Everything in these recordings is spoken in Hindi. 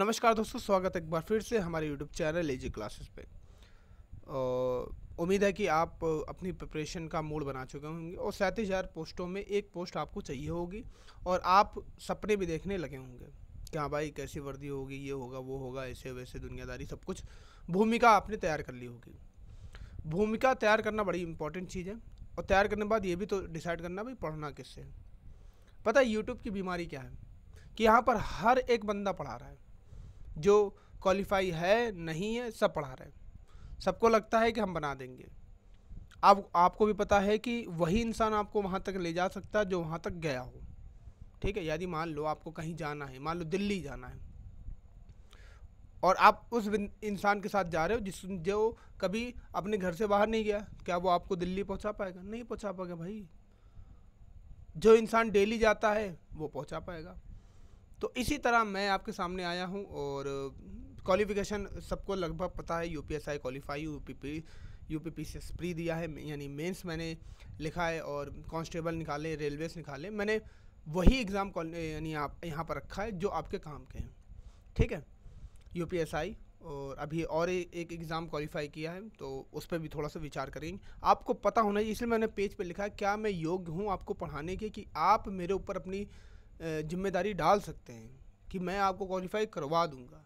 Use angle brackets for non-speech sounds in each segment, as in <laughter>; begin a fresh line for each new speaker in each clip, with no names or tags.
नमस्कार दोस्तों स्वागत है एक बार फिर से हमारे यूट्यूब चैनल एजी क्लासेस पे उम्मीद है कि आप अपनी प्रिपरेशन का मूड बना चुके होंगे और सैंतीस हज़ार पोस्टों में एक पोस्ट आपको चाहिए होगी और आप सपने भी देखने लगे होंगे कि हाँ भाई कैसी वर्दी होगी ये होगा वो होगा ऐसे वैसे दुनियादारी सब कुछ भूमिका आपने तैयार कर ली होगी भूमिका तैयार करना बड़ी इंपॉर्टेंट चीज़ है और तैयार करने के बाद ये भी तो डिसाइड करना भाई पढ़ना किससे पता है यूट्यूब की बीमारी क्या है कि यहाँ पर हर एक बंदा पढ़ा रहा है जो क्वालिफाई है नहीं है सब पढ़ा रहे हैं सबको लगता है कि हम बना देंगे आप आपको भी पता है कि वही इंसान आपको वहाँ तक ले जा सकता है जो वहाँ तक गया हो ठीक है यदि मान लो आपको कहीं जाना है मान लो दिल्ली जाना है और आप उस इंसान के साथ जा रहे हो जिस जो कभी अपने घर से बाहर नहीं गया क्या वो आपको दिल्ली पहुंचा पाएगा नहीं पहुंचा पाएगा भाई जो इंसान डेली जाता है वो पहुंचा पाएगा तो इसी तरह मैं आपके सामने आया हूँ और क्वालिफिकेशन सबको लगभग पता है U P S I qualify U P P U P P से प्री दिया है यानी मेंस मैंने लिखा है और कांस्टेबल निकाले से निकाले मैंने वही एग्ज़ाम यानी आप यहाँ पर रखा है जो आपके काम के हैं ठीक है यू पी एस आई और अभी और एक एग्ज़ाम क्वालिफाई किया है तो उस पर भी थोड़ा सा विचार करेंगे आपको पता होना चाहिए इसलिए मैंने पेज पर पे लिखा है क्या मैं योग्य हूँ आपको पढ़ाने के कि आप मेरे ऊपर अपनी जिम्मेदारी डाल सकते हैं कि मैं आपको क्वालिफाई करवा दूंगा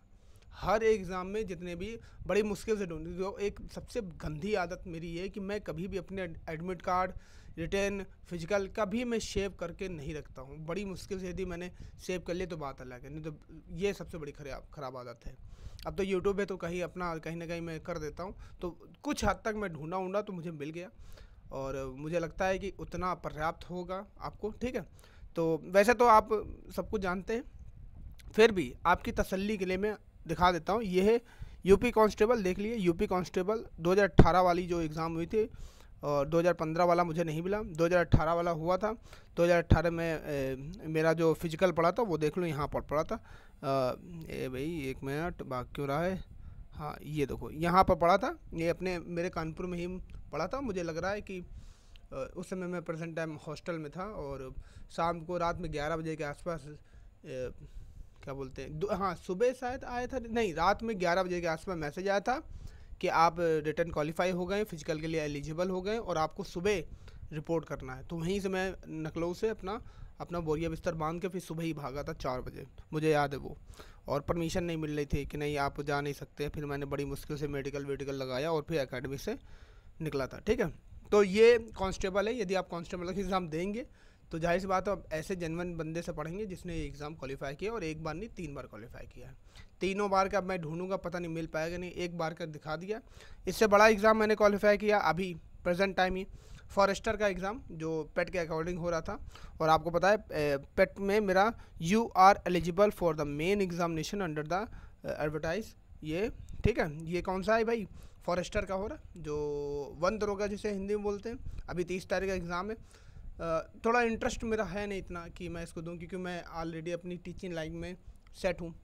हर एग्ज़ाम में जितने भी बड़ी मुश्किल से ढूंढ जो एक सबसे गंदी आदत मेरी ये कि मैं कभी भी अपने एडमिट कार्ड रिटर्न फिजिकल कभी मैं सेव करके नहीं रखता हूँ बड़ी मुश्किल से यदि मैंने सेव कर लिया तो बात अलग है नहीं तो ये सबसे बड़ी खराब खराब आदत है अब तो यूट्यूब है तो कहीं अपना कहीं ना कहीं मैं कर देता हूँ तो कुछ हद तक मैं ढूंढा ऊँढा तो मुझे मिल गया और मुझे लगता है कि उतना पर्याप्त होगा आपको ठीक है तो वैसे तो आप सब कुछ जानते हैं फिर भी आपकी तसल्ली के लिए मैं दिखा देता हूँ ये है यूपी कांस्टेबल देख लिए यूपी कांस्टेबल 2018 वाली जो एग्ज़ाम हुई थी और 2015 वाला मुझे नहीं मिला 2018 वाला हुआ था 2018 में ए, मेरा जो फिजिकल पड़ा था वो देख लो यहाँ पर पड़ा था ए भाई एक मिनट बाकी क्यों रहा है हाँ ये देखो यहाँ पर पड़ा था ये अपने मेरे कानपुर में ही पड़ा था मुझे लग रहा है कि उस समय मैं प्रेजेंट टाइम हॉस्टल में था और शाम को रात में ग्यारह बजे के आसपास क्या बोलते हैं हाँ सुबह शायद आया था नहीं रात में ग्यारह बजे के आसपास मैसेज आया था कि आप रिटर्न क्वालिफाई हो गए फिजिकल के लिए एलिजिबल हो गए और आपको सुबह रिपोर्ट करना है तो वहीं से मैं नकलों से अपना अपना बोरिया बिस्तर बांध के फिर सुबह ही भागा था चार बजे मुझे याद है वो और परमिशन नहीं मिल रही थी कि नहीं आप जा नहीं सकते फिर मैंने बड़ी मुश्किल से मेडिकल वेडिकल लगाया और फिर अकेडमी से निकला था ठीक है तो ये कांस्टेबल है यदि आप कांस्टेबल का एग्ज़ाम देंगे तो जाहिर सी बात है आप ऐसे जनवन बंदे से पढ़ेंगे जिसने ये एग्ज़ाम क्वालिफाई किया और एक बार नहीं तीन बार क्वालिफाई किया है तीनों बार का मैं ढूंढूंगा पता नहीं मिल पाएगा नहीं एक बार का दिखा दिया इससे बड़ा एग्ज़ाम मैंने क्वालिफाई किया अभी प्रेजेंट टाइम ही फॉरेस्टर का एग्ज़ाम जो पेट e के अकॉर्डिंग हो रहा था और आपको पता है पेट e में मेरा you are eligible for the main examination under the advertise ये ठीक है ये कौन सा है भाई फॉरेस्टर का हो रहा है जो वन दरोगा जिसे हिंदी में बोलते हैं अभी तीस तारीख का एग्ज़ाम है थोड़ा इंटरेस्ट मेरा है नहीं इतना कि मैं इसको दूँ क्योंकि मैं ऑलरेडी अपनी टीचिंग लाइन में सेट हूँ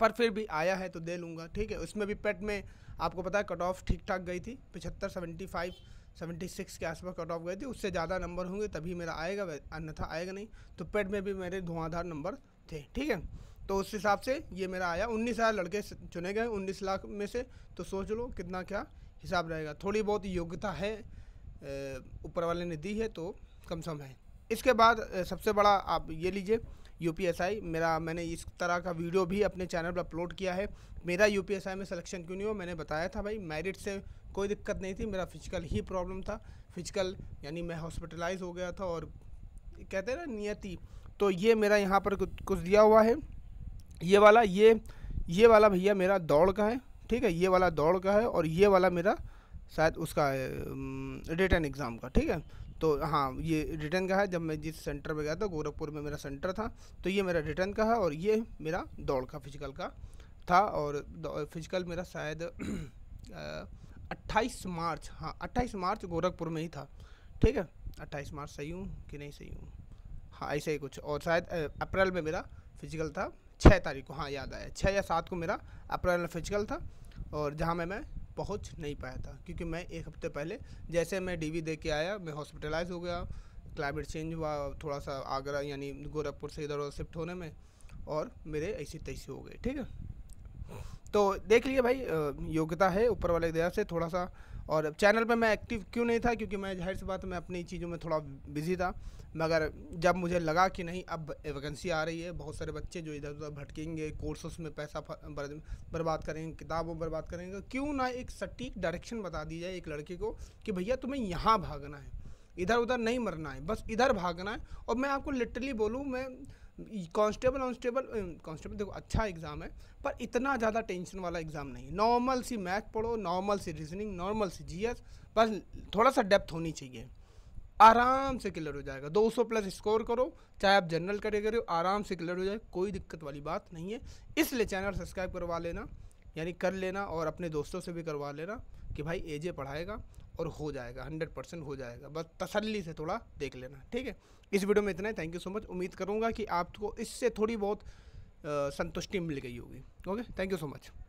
पर फिर भी आया है तो दे लूँगा ठीक है उसमें भी पेट में आपको पता है कट ऑफ ठीक ठाक गई थी पिछहत्तर सेवेंटी फाइव सेवेंटी सिक्स के आसपास कट ऑफ गई थी उससे ज़्यादा नंबर होंगे तभी मेरा आएगा अन्यथा आएगा नहीं तो पेट में भी मेरे धुआंधार नंबर थे ठीक है तो उस हिसाब से ये मेरा आया उन्नीस हज़ार लड़के चुने गए उन्नीस लाख में से तो सोच लो कितना क्या हिसाब रहेगा थोड़ी बहुत योग्यता है ऊपर वाले ने दी है तो कम सम है इसके बाद सबसे बड़ा आप ये लीजिए यू मेरा मैंने इस तरह का वीडियो भी अपने चैनल पर अपलोड किया है मेरा यू में सलेक्शन क्यों नहीं हो मैंने बताया था भाई मेरिट से कोई दिक्कत नहीं थी मेरा फिजिकल ही प्रॉब्लम था फिजिकल यानी मैं हॉस्पिटलाइज हो गया था और कहते हैं ना नियति तो ये मेरा यहाँ पर कुछ दिया हुआ है ये वाला ये ये वाला भैया मेरा दौड़ का है ठीक है ये वाला दौड़ का है और ये वाला मेरा शायद उसका है रिटर्न एग्ज़ाम का ठीक है तो हाँ ये रिटर्न का है जब मैं जिस सेंटर में गया था गोरखपुर में मेरा सेंटर था तो ये मेरा रिटर्न का है और ये मेरा दौड़ का फिजिकल का था और फिजिकल मेरा शायद <clears throat> अट्ठाईस मार्च हाँ अट्ठाईस मार्च गोरखपुर में ही था ठीक है अट्ठाईस मार्च सही हूँ कि नहीं सही हूँ हाँ ऐसे ही कुछ और शायद अप्रैल में मेरा फिजिकल था छः तारीख को हाँ याद आया छः या सात को मेरा अप्रैल फिजिकल था और जहाँ मैं मैं पहुँच नहीं पाया था क्योंकि मैं एक हफ्ते पहले जैसे मैं डी दे के आया मैं हॉस्पिटलाइज हो गया क्लाइमेट चेंज हुआ थोड़ा सा आगरा यानी गोरखपुर से इधर उधर शिफ्ट होने में और मेरे ऐसी तैसी हो गए ठीक है तो देख लिए भाई योग्यता है ऊपर वाले दया से थोड़ा सा और चैनल पे मैं एक्टिव क्यों नहीं था क्योंकि मैं जाहिर सी बात मैं अपनी चीज़ों में थोड़ा बिजी था मगर जब मुझे लगा कि नहीं अब वैकेंसी आ रही है बहुत सारे बच्चे जो इधर उधर भटकेंगे कोर्सेस में पैसा बर्बाद करेंगे किताबों बर्बाद करेंगे क्यों ना एक सटीक डायरेक्शन बता दी जाए एक लड़के को कि भैया तुम्हें यहाँ भागना है इधर उधर नहीं मरना है बस इधर भागना है और मैं आपको लिटरली बोलूँ मैं कांस्टेबल कांस्टेबल कांस्टेबल देखो अच्छा एग्ज़ाम है पर इतना ज़्यादा टेंशन वाला एग्ज़ाम नहीं है नॉर्मल सी मैथ पढ़ो नॉर्मल सी रीजनिंग नॉर्मल सी जीएस बस थोड़ा सा डेप्थ होनी चाहिए आराम से क्लियर हो जाएगा 200 प्लस स्कोर करो चाहे आप जनरल कैटेगरी हो आराम से क्लियर हो जाए कोई दिक्कत वाली बात नहीं है इसलिए चैनल सब्सक्राइब करवा लेना यानी कर लेना और अपने दोस्तों से भी करवा लेना कि भाई एजे पढ़ाएगा और हो जाएगा हंड्रेड परसेंट हो जाएगा बस तसल्ली से थोड़ा देख लेना ठीक है इस वीडियो में इतना ही थैंक यू सो मच उम्मीद करूँगा कि आपको इससे थोड़ी बहुत संतुष्टि मिल गई होगी okay thank you so much